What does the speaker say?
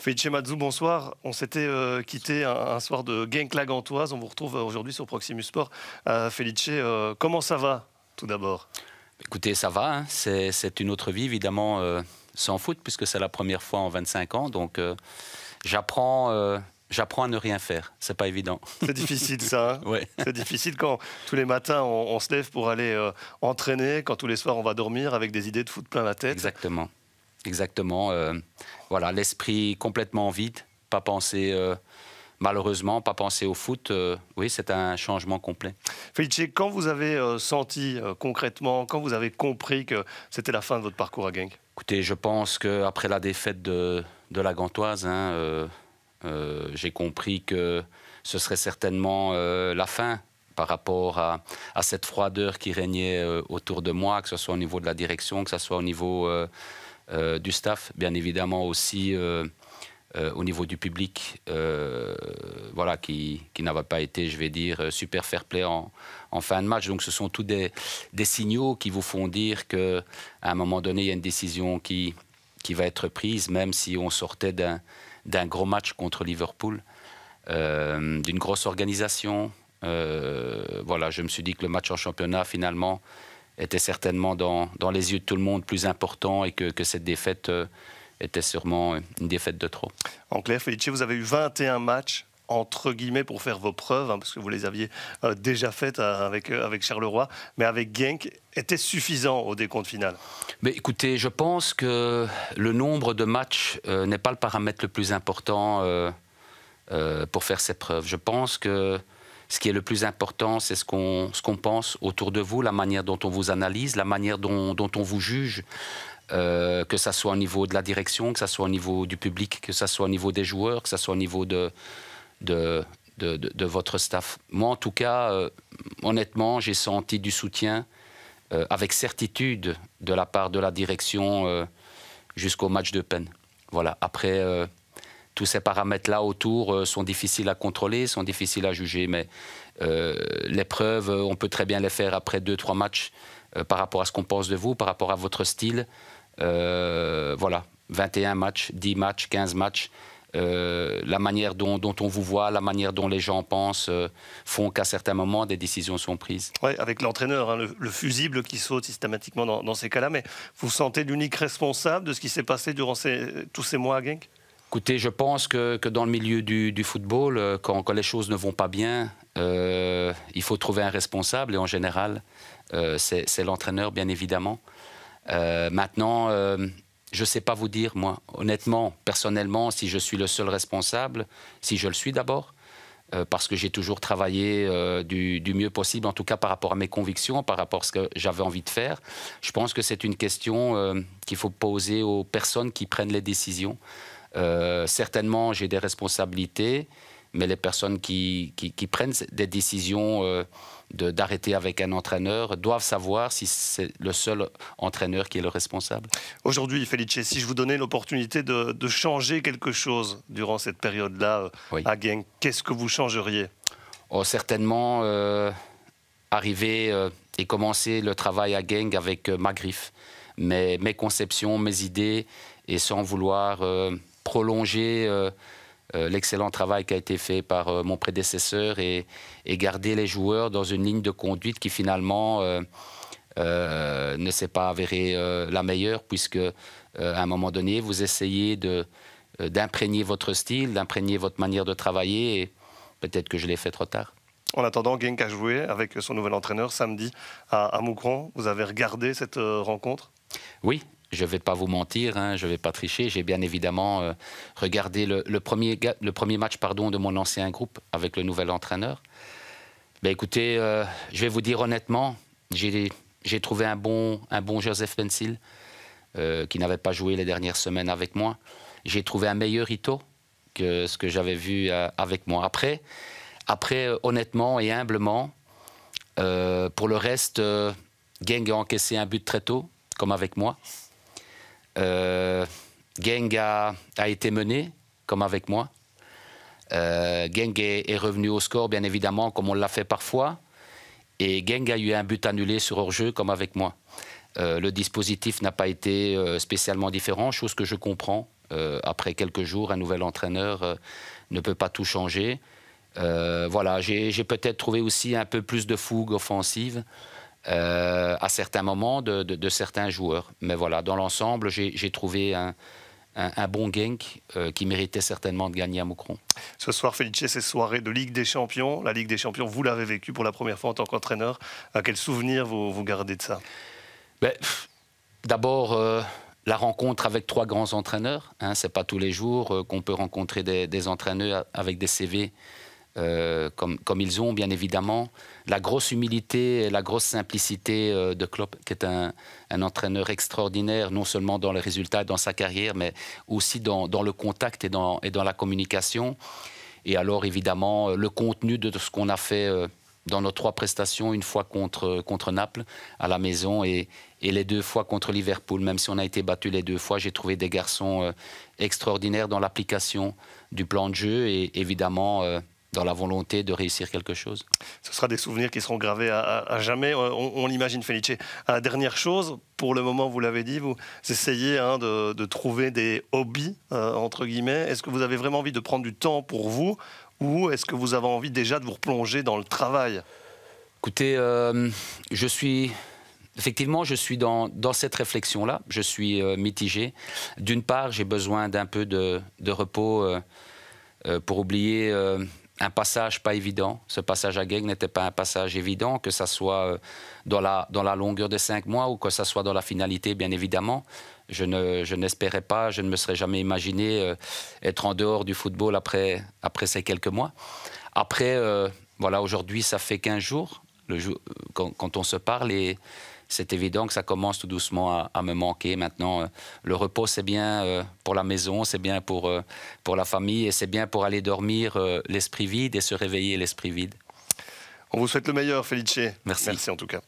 Felice Mazou, bonsoir. On s'était euh, quitté un, soir de claque Antoise. On vous retrouve euh, aujourd'hui sur Proximus Sport. Euh, Felice, comment ça va tout d'abord Écoutez, ça va. Hein. C'est une autre vie, évidemment, sans foot, puisque c'est la première fois en 25 ans. Donc, j'apprends. J'apprends à ne rien faire, c'est pas évident. C'est difficile ça. Hein. C'est difficile quand tous les matins on, se lève pour aller entraîner, quand tous les soirs on va dormir avec des idées de foot plein la tête. Exactement. Exactement. Euh, voilà, l'esprit complètement vide, pas penser. Euh, malheureusement, pas penser au foot, euh, oui, c'est un changement complet. Felice, quand vous avez senti concrètement, quand vous avez compris que c'était la fin de votre parcours à Genk Écoutez, je pense qu'après la défaite de, la Gantoise, hein, j'ai compris que ce serait certainement la fin par rapport à, à, cette froideur qui régnait autour de moi, que ce soit au niveau de la direction, que ce soit au niveau euh, du staff, bien évidemment aussi euh, euh, au niveau du public, voilà, qui, qui n'avait pas été, je vais dire, super fair-play en, fin de match. Donc ce sont tous des, des signaux qui vous font dire qu'à un moment donné, il y a une décision qui, qui va être prise, même si on sortait d'un gros match contre Liverpool, d'une grosse organisation. voilà, je me suis dit que le match en championnat, finalement, était certainement dans, dans, les yeux de tout le monde plus important et que, que cette défaite euh, était sûrement une défaite de trop. En clair, Felice, vous avez eu 21 matchs entre guillemets pour faire vos preuves, hein, parce que vous les aviez euh, déjà faites euh, avec, avec Charleroi, mais avec Genk, était suffisant au décompte final mais Écoutez, je pense que le nombre de matchs n'est pas le paramètre le plus important pour faire ses preuves. Je pense que ce qui est le plus important, c'est ce qu'on ce qu'on pense autour de vous, la manière dont on vous analyse, la manière dont, dont on vous juge. Euh, que ça soit au niveau de la direction, que ça soit au niveau du public, que ça soit au niveau des joueurs, que ça soit au niveau de, de, de, votre staff. Moi, en tout cas, euh, honnêtement, j'ai senti du soutien euh, avec certitude de la part de la direction jusqu'au match de peine. Voilà. Après, tous ces paramètres-là autour euh, sont difficiles à contrôler, sont difficiles à juger, mais euh, les preuves, on peut très bien les faire après deux, trois matchs euh, par rapport à ce qu'on pense de vous, par rapport à votre style. Euh, voilà, 21 matchs, 10 matchs, 15 matchs. la manière dont, on vous voit, la manière dont les gens pensent font qu'à certains moments, des décisions sont prises. Oui, avec l'entraîneur, hein, le, fusible qui saute systématiquement dans, ces cas-là. Mais vous sentez l'unique responsable de ce qui s'est passé durant ces, tous ces mois à Genk Écoutez, je pense que, dans le milieu du, football, euh, quand, les choses ne vont pas bien, euh, il faut trouver un responsable. Et en général, euh, c'est l'entraîneur, bien évidemment. maintenant, je ne sais pas vous dire, moi, honnêtement, personnellement, si je suis le seul responsable, si je le suis d'abord, parce que j'ai toujours travaillé du, du, mieux possible, en tout cas par rapport à mes convictions, par rapport à ce que j'avais envie de faire. Je pense que c'est une question qu'il faut poser aux personnes qui prennent les décisions. Euh, certainement, j'ai des responsabilités, mais les personnes qui, qui, prennent des décisions euh, de d'arrêter avec un entraîneur doivent savoir si c'est le seul entraîneur qui est le responsable. Aujourd'hui, Felice, si je vous donnais l'opportunité de, de, changer quelque chose durant cette période-là euh, à Genk, qu'est-ce que vous changeriez oh, Certainement, arriver et commencer le travail à gang avec ma griffe, mes, conceptions, mes idées, et sans vouloir prolonger euh, euh, l'excellent travail qui a été fait par euh, mon prédécesseur et, garder les joueurs dans une ligne de conduite qui finalement ne s'est pas avérée la meilleure puisque à un moment donné vous essayez de d'imprégner votre style, d'imprégner votre manière de travailler et peut-être que je l'ai fait trop tard. En attendant, Genk a joué avec son nouvel entraîneur samedi à, à Moucron. Vous avez regardé cette rencontre Oui, je ne vais pas vous mentir, hein, je ne vais pas tricher. J'ai bien évidemment euh, regardé le, premier, le, premier, match pardon, de mon ancien groupe avec le nouvel entraîneur. Ben, écoutez, euh, je vais vous dire honnêtement, j'ai trouvé un bon, un bon Joseph Pencil euh, qui n'avait pas joué les dernières semaines avec moi. J'ai trouvé un meilleur Ito que ce que j'avais vu avec moi. Après, après honnêtement et humblement, pour le reste, Geng a encaissé un but très tôt, comme avec moi. Euh, Geng a, été mené, comme avec moi. Euh, Geng est, revenu au score, bien évidemment, comme on l'a fait parfois. Et Geng a eu un but annulé sur hors-jeu, comme avec moi. Euh, le dispositif n'a pas été spécialement différent, chose que je comprends. après quelques jours, un nouvel entraîneur ne peut pas tout changer. voilà, j'ai peut-être trouvé aussi un peu plus de fougue offensive. Euh, à certains moments de, certains joueurs. Mais voilà, dans l'ensemble, j'ai trouvé un, bon gank euh, qui méritait certainement de gagner à Moucron. Ce soir, Felice, c'est soirée de Ligue des Champions. La Ligue des Champions, vous l'avez vécue pour la première fois en tant qu'entraîneur. Quel souvenir vous, gardez de ça ben, D'abord, euh, la rencontre avec trois grands entraîneurs. Hein, Ce n'est pas tous les jours qu'on peut rencontrer des, des entraîneurs avec des CV euh, comme, comme, ils ont, bien évidemment. La grosse humilité et la grosse simplicité euh, de Klopp, qui est un, entraîneur extraordinaire, non seulement dans les résultats, et dans sa carrière, mais aussi dans, le contact et dans, et dans, la communication. Et alors, évidemment, euh, le contenu de ce qu'on a fait dans nos trois prestations, une fois contre, contre Naples à la maison et, et les deux fois contre Liverpool. Même si on a été battu les deux fois, j'ai trouvé des garçons extraordinaires dans l'application du plan de jeu et évidemment dans la volonté de réussir quelque chose. Ce sera des souvenirs qui seront gravés à, jamais, euh, on, l'imagine, Felice. dernière chose, pour le moment, vous l'avez dit, vous essayez hein, de, trouver des hobbies, euh, entre guillemets. Est-ce que vous avez vraiment envie de prendre du temps pour vous ou est-ce que vous avez envie déjà de vous replonger dans le travail Écoutez, euh, je suis... Effectivement, je suis dans, cette réflexion-là. Je suis mitigé. D'une part, j'ai besoin d'un peu de, de repos pour oublier un passage pas évident. Ce passage à Geg n'était pas un passage évident, que ça soit euh, dans la, dans la longueur de cinq mois ou que ça soit dans la finalité, bien évidemment. Je, ne, n'espérais pas, je ne me serais jamais imaginé euh, être en dehors du football après, après ces quelques mois. Après, euh, voilà, aujourd'hui, ça fait 15 jours, le quand, quand, on se parle, et c'est évident que ça commence tout doucement à, me manquer. Maintenant, euh, le repos, c'est bien euh, pour la maison, c'est bien pour, euh, pour la famille et c'est bien pour aller dormir l'esprit vide et se réveiller l'esprit vide. On vous souhaite le meilleur, Felice. Merci. Merci en tout cas.